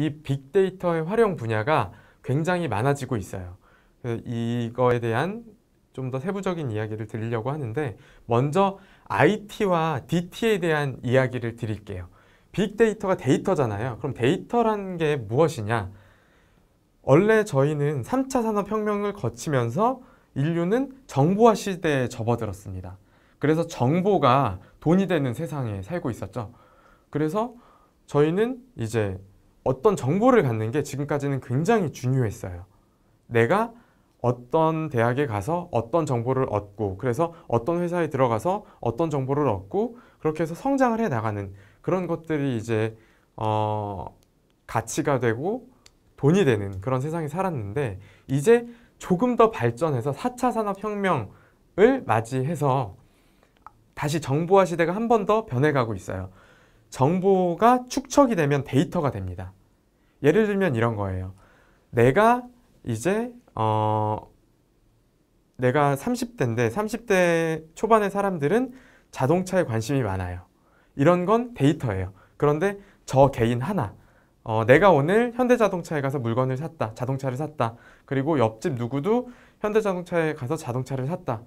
이 빅데이터의 활용 분야가 굉장히 많아지고 있어요. 이거에 대한 좀 더 세부적인 이야기를 드리려고 하는데 먼저 IT와 DT에 대한 이야기를 드릴게요. 빅데이터가 데이터잖아요. 그럼 데이터란 게 무엇이냐? 원래 저희는 3차 산업혁명을 거치면서 인류는 정보화 시대에 접어들었습니다. 그래서 정보가 돈이 되는 세상에 살고 있었죠. 그래서 저희는 이제 어떤 정보를 갖는 게 지금까지는 굉장히 중요했어요. 내가 어떤 대학에 가서 어떤 정보를 얻고 그래서 어떤 회사에 들어가서 어떤 정보를 얻고 그렇게 해서 성장을 해 나가는 그런 것들이 이제 어 가치가 되고 돈이 되는 그런 세상에 살았는데 이제 조금 더 발전해서 4차 산업혁명을 맞이해서 다시 정보화 시대가 한 번 더 변해가고 있어요. 정보가 축척이 되면 데이터가 됩니다. 예를 들면 이런 거예요. 내가 이제 어 내가 30대인데 30대 초반의 사람들은 자동차에 관심이 많아요. 이런 건 데이터예요. 그런데 저 개인 하나 어, 내가 오늘 현대자동차에 가서 물건을 샀다. 자동차를 샀다. 그리고 옆집 누구도 현대자동차에 가서 자동차를 샀다.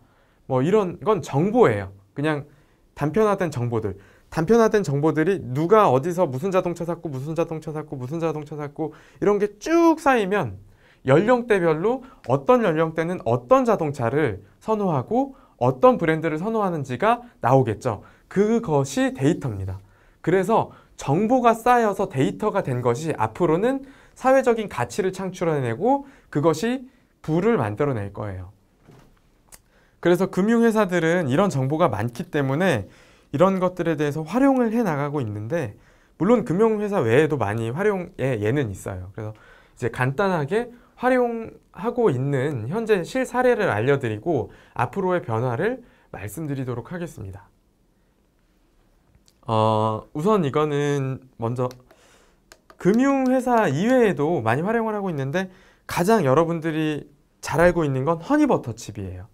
뭐 이런 건 정보예요. 그냥 단편화된 정보들. 단편화된 정보들이 누가 어디서 무슨 자동차 샀고 무슨 자동차 샀고 무슨 자동차 샀고 이런 게 쭉 쌓이면 연령대별로 어떤 연령대는 어떤 자동차를 선호하고 어떤 브랜드를 선호하는지가 나오겠죠. 그것이 데이터입니다. 그래서 정보가 쌓여서 데이터가 된 것이 앞으로는 사회적인 가치를 창출해내고 그것이 부를 만들어낼 거예요. 그래서 금융회사들은 이런 정보가 많기 때문에 이런 것들에 대해서 활용을 해 나가고 있는데 물론 금융회사 외에도 많이 활용에 예는 있어요. 그래서 이제 간단하게 활용하고 있는 현재 실사례를 알려드리고 앞으로의 변화를 말씀드리도록 하겠습니다. 어, 우선 이거는 먼저 금융회사 이외에도 많이 활용을 하고 있는데 가장 여러분들이 잘 알고 있는 건 허니버터칩이에요.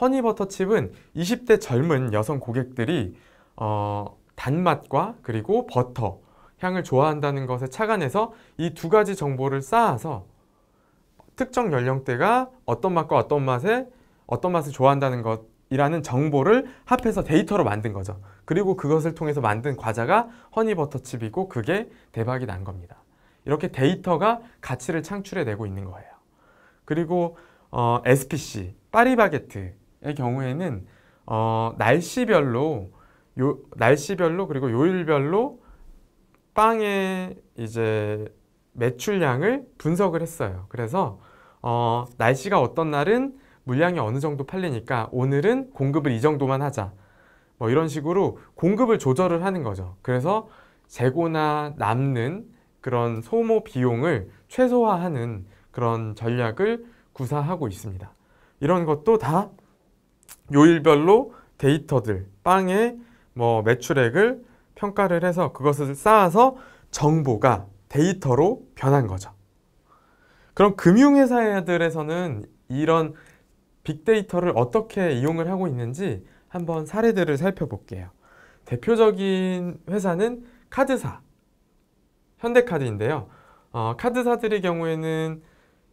허니버터칩은 20대 젊은 여성 고객들이 어, 단맛과 그리고 버터 향을 좋아한다는 것에 착안해서 이 두 가지 정보를 쌓아서 특정 연령대가 어떤 맛과 어떤 맛에 어떤 맛을 좋아한다는 것이라는 정보를 합해서 데이터로 만든 거죠. 그리고 그것을 통해서 만든 과자가 허니버터칩이고 그게 대박이 난 겁니다. 이렇게 데이터가 가치를 창출해내고 있는 거예요. 그리고 어, SPC, 파리바게트의 경우에는 어, 날씨별로 요 날씨별로 그리고 요일별로 빵의 이제 매출량을 분석을 했어요. 그래서 어, 날씨가 어떤 날은 물량이 어느 정도 팔리니까 오늘은 공급을 이 정도만 하자. 뭐 이런 식으로 공급을 조절을 하는 거죠. 그래서 재고나 남는 그런 소모 비용을 최소화하는 그런 전략을 구사하고 있습니다. 이런 것도 다 요일별로 데이터들, 빵의 뭐 매출액을 평가를 해서 그것을 쌓아서 정보가 데이터로 변한 거죠. 그럼 금융회사들에서는 이런 빅데이터를 어떻게 이용을 하고 있는지 한번 사례들을 살펴볼게요. 대표적인 회사는 카드사, 현대카드인데요. 어, 카드사들의 경우에는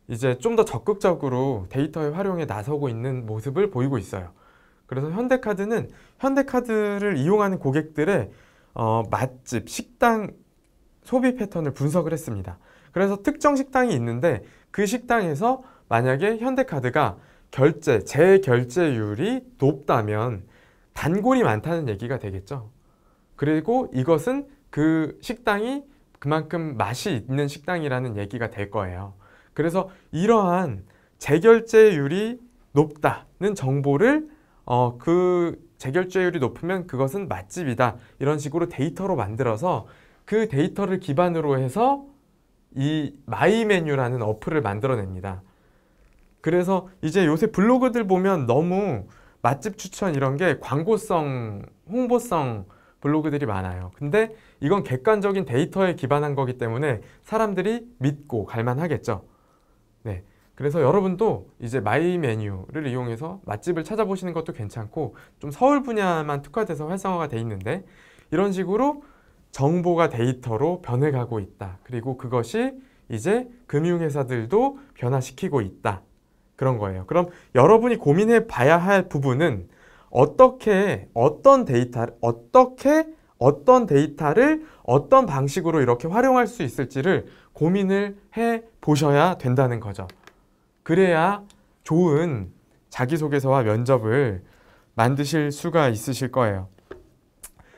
이제 좀 더 적극적으로 데이터의 활용에 나서고 있는 모습을 보이고 있어요. 그래서 현대카드는 현대카드를 이용하는 고객들의 어, 맛집, 식당 소비 패턴을 분석을 했습니다. 그래서 특정 식당이 있는데 그 식당에서 만약에 현대카드가 결제, 재결제율이 높다면 단골이 많다는 얘기가 되겠죠. 그리고 이것은 그 식당이 그만큼 맛이 있는 식당이라는 얘기가 될 거예요. 그래서 이러한 재결제율이 높다는 정보를 어, 그 재결제율이 높으면 그것은 맛집이다. 이런 식으로 데이터로 만들어서 그 데이터를 기반으로 해서 이 마이 메뉴라는 어플을 만들어냅니다. 그래서 이제 요새 블로그들 보면 너무 맛집 추천 이런 게 광고성, 홍보성 블로그들이 많아요. 근데 이건 객관적인 데이터에 기반한 거기 때문에 사람들이 믿고 갈만하겠죠. 네. 그래서 여러분도 이제 마이 메뉴를 이용해서 맛집을 찾아보시는 것도 괜찮고 좀 서울 분야만 특화돼서 활성화가 돼 있는데 이런 식으로 정보가 데이터로 변해가고 있다. 그리고 그것이 이제 금융회사들도 변화시키고 있다. 그런 거예요. 그럼 여러분이 고민해 봐야 할 부분은 어떻게 어떤 데이터 어떻게 어떤 데이터를 어떤 방식으로 이렇게 활용할 수 있을지를 고민을 해 보셔야 된다는 거죠. 그래야 좋은 자기소개서와 면접을 만드실 수가 있으실 거예요.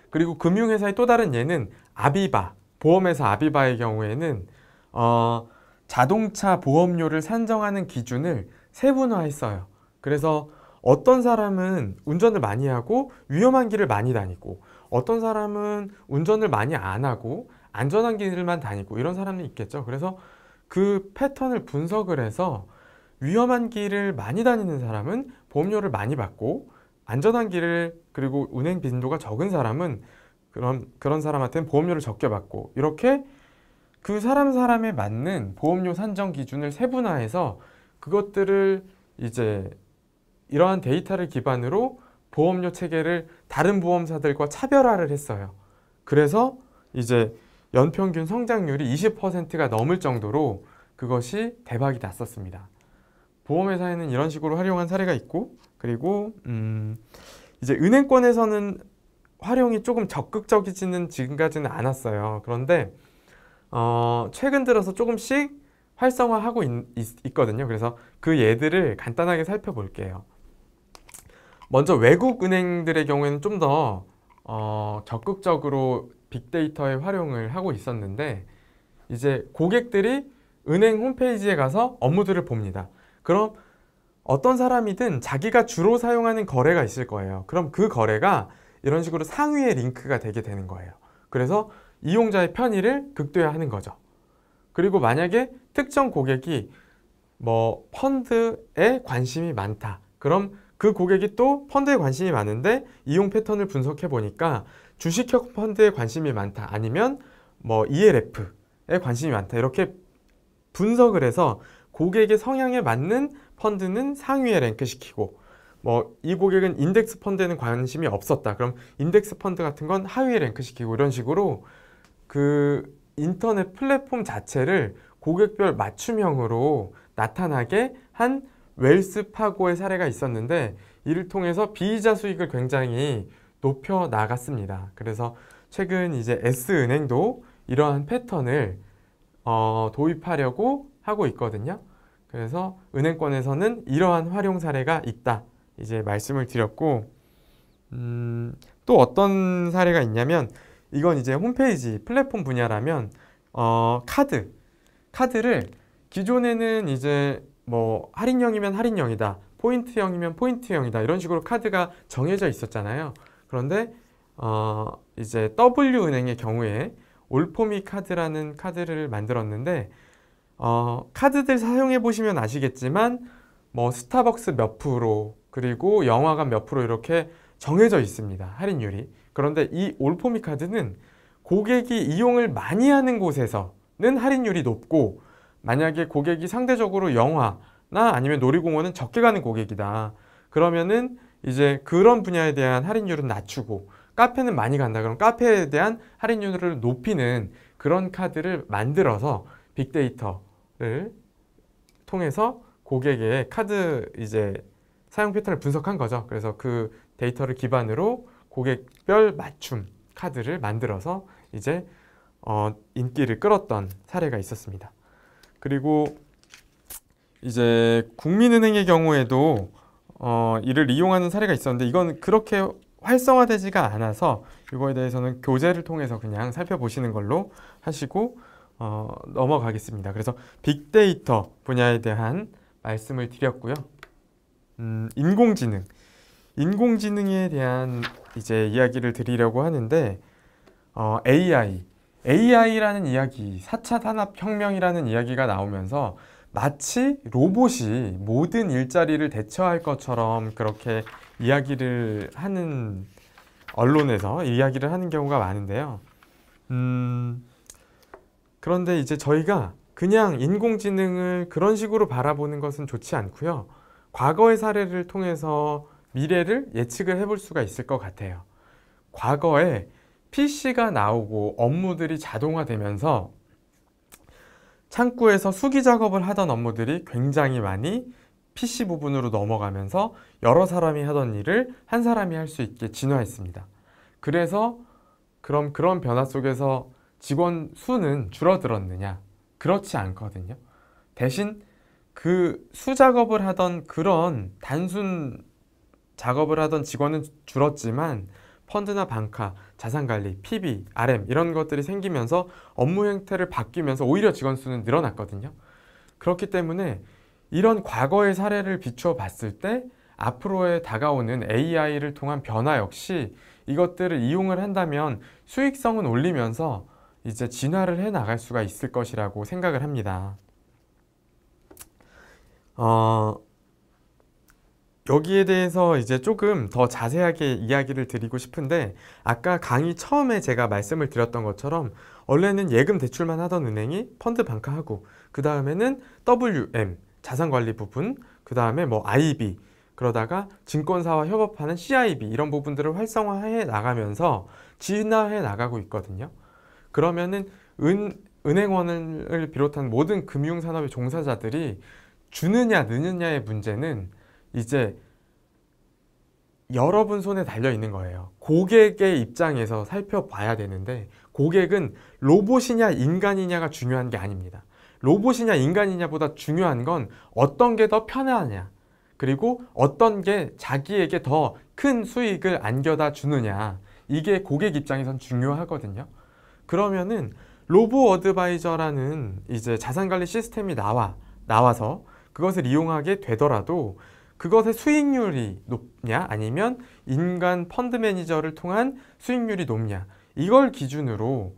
그리고 금융회사의 또 다른 예는 아비바, 보험회사 아비바의 경우에는 어, 자동차 보험료를 산정하는 기준을 세분화했어요. 그래서 어떤 사람은 운전을 많이 하고 위험한 길을 많이 다니고 어떤 사람은 운전을 많이 안 하고 안전한 길만 다니고 이런 사람이 있겠죠. 그래서 그 패턴을 분석을 해서 위험한 길을 많이 다니는 사람은 보험료를 많이 받고 안전한 길을 그리고 운행 빈도가 적은 사람은 그런 그런 사람한테는 보험료를 적게 받고 이렇게 그 사람 사람에 맞는 보험료 산정 기준을 세분화해서 그것들을 이제 이러한 데이터를 기반으로 보험료 체계를 다른 보험사들과 차별화를 했어요. 그래서 이제 연평균 성장률이 20%가 넘을 정도로 그것이 대박이 났었습니다. 보험회사에는 이런 식으로 활용한 사례가 있고 그리고 음 이제 은행권에서는 활용이 조금 적극적이지는 지금까지는 않았어요. 그런데 어 최근 들어서 조금씩 활성화하고 있, 있, 있거든요. 그래서 그 예들을 간단하게 살펴볼게요. 먼저 외국 은행들의 경우에는 좀더 어, 적극적으로 빅데이터의 활용을 하고 있었는데 이제 고객들이 은행 홈페이지에 가서 업무들을 봅니다. 그럼 어떤 사람이든 자기가 주로 사용하는 거래가 있을 거예요. 그럼 그 거래가 이런 식으로 상위에 링크가 되게 되는 거예요. 그래서 이용자의 편의를 극대화하는 거죠. 그리고 만약에 특정 고객이 뭐 펀드에 관심이 많다. 그럼 그 고객이 또 펀드에 관심이 많은데 이용 패턴을 분석해 보니까 주식형 펀드에 관심이 많다. 아니면 뭐 ELF에 관심이 많다. 이렇게 분석을 해서 고객의 성향에 맞는 펀드는 상위에 랭크시키고 뭐 이 고객은 인덱스 펀드에는 관심이 없었다. 그럼 인덱스 펀드 같은 건 하위에 랭크시키고 이런 식으로 그 인터넷 플랫폼 자체를 고객별 맞춤형으로 나타나게 한 웰스 파고의 사례가 있었는데 이를 통해서 비이자 수익을 굉장히 높여 나갔습니다. 그래서 최근 이제 S은행도 이러한 패턴을 어, 도입하려고 하고 있거든요. 그래서 은행권에서는 이러한 활용 사례가 있다. 이제 말씀을 드렸고 음, 또 어떤 사례가 있냐면 이건 이제 홈페이지 플랫폼 분야라면 어, 카드 카드를 기존에는 이제 뭐 할인형이면 할인형이다 포인트형이면 포인트형이다 이런 식으로 카드가 정해져 있었잖아요 그런데 어, 이제 W은행의 경우에 올포미 카드라는 카드를 만들었는데 어, 카드들 사용해 보시면 아시겠지만 뭐 스타벅스 몇 프로 그리고 영화관 몇 프로 이렇게 정해져 있습니다. 할인율이. 그런데 이 올포미 카드는 고객이 이용을 많이 하는 곳에서는 할인율이 높고 만약에 고객이 상대적으로 영화나 아니면 놀이공원은 적게 가는 고객이다. 그러면은 이제 그런 분야에 대한 할인율은 낮추고 카페는 많이 간다. 그럼 카페에 대한 할인율을 높이는 그런 카드를 만들어서 빅데이터 통해서 고객의 카드 이제 사용 패턴을 분석한 거죠. 그래서 그 데이터를 기반으로 고객별 맞춤 카드를 만들어서 이제 어, 인기를 끌었던 사례가 있었습니다. 그리고 이제 국민은행의 경우에도 어, 이를 이용하는 사례가 있었는데 이건 그렇게 활성화되지가 않아서 이거에 대해서는 교재를 통해서 그냥 살펴보시는 걸로 하시고 어, 넘어가겠습니다. 그래서 빅데이터 분야에 대한 말씀을 드렸고요. 음, 인공지능. 인공지능에 대한 이제 이야기를 드리려고 하는데 어, AI, AI라는 이야기, 4차 산업혁명이라는 이야기가 나오면서 마치 로봇이 모든 일자리를 대처할 것처럼 그렇게 이야기를 하는 언론에서 이야기를 하는 경우가 많은데요. 음, 그런데 이제 저희가 그냥 인공지능을 그런 식으로 바라보는 것은 좋지 않고요. 과거의 사례를 통해서 미래를 예측을 해볼 수가 있을 것 같아요. 과거에 PC가 나오고 업무들이 자동화되면서 창구에서 수기 작업을 하던 업무들이 굉장히 많이 PC 부분으로 넘어가면서 여러 사람이 하던 일을 한 사람이 할 수 있게 진화했습니다. 그래서 그럼 그런 변화 속에서 직원 수는 줄어들었느냐? 그렇지 않거든요. 대신 그 수작업을 하던 그런 단순 작업을 하던 직원은 줄었지만 펀드나 방카, 자산관리, PB, RM 이런 것들이 생기면서 업무 형태를 바뀌면서 오히려 직원 수는 늘어났거든요. 그렇기 때문에 이런 과거의 사례를 비추어 봤을 때 앞으로의 다가오는 AI를 통한 변화 역시 이것들을 이용을 한다면 수익성은 올리면서 이제 진화를 해 나갈 수가 있을 것이라고 생각을 합니다. 어, 여기에 대해서 이제 조금 더 자세하게 이야기를 드리고 싶은데 아까 강의 처음에 제가 말씀을 드렸던 것처럼 원래는 예금 대출만 하던 은행이 펀드 방카하고 그 다음에는 WM 자산관리 부분 그 다음에 뭐 IB 그러다가 증권사와 협업하는 CIB 이런 부분들을 활성화해 나가면서 진화해 나가고 있거든요. 그러면은 은, 은행원을 비롯한 모든 금융산업의 종사자들이 주느냐 느느냐의 문제는 이제 여러분 손에 달려 있는 거예요. 고객의 입장에서 살펴봐야 되는데 고객은 로봇이냐 인간이냐가 중요한 게 아닙니다. 로봇이냐 인간이냐보다 중요한 건 어떤 게 더 편하냐 그리고 어떤 게 자기에게 더 큰 수익을 안겨다 주느냐 이게 고객 입장에선 중요하거든요. 그러면은 로보 어드바이저라는 이제 자산관리 시스템이 나와 나와서 그것을 이용하게 되더라도 그것의 수익률이 높냐 아니면 인간 펀드 매니저를 통한 수익률이 높냐 이걸 기준으로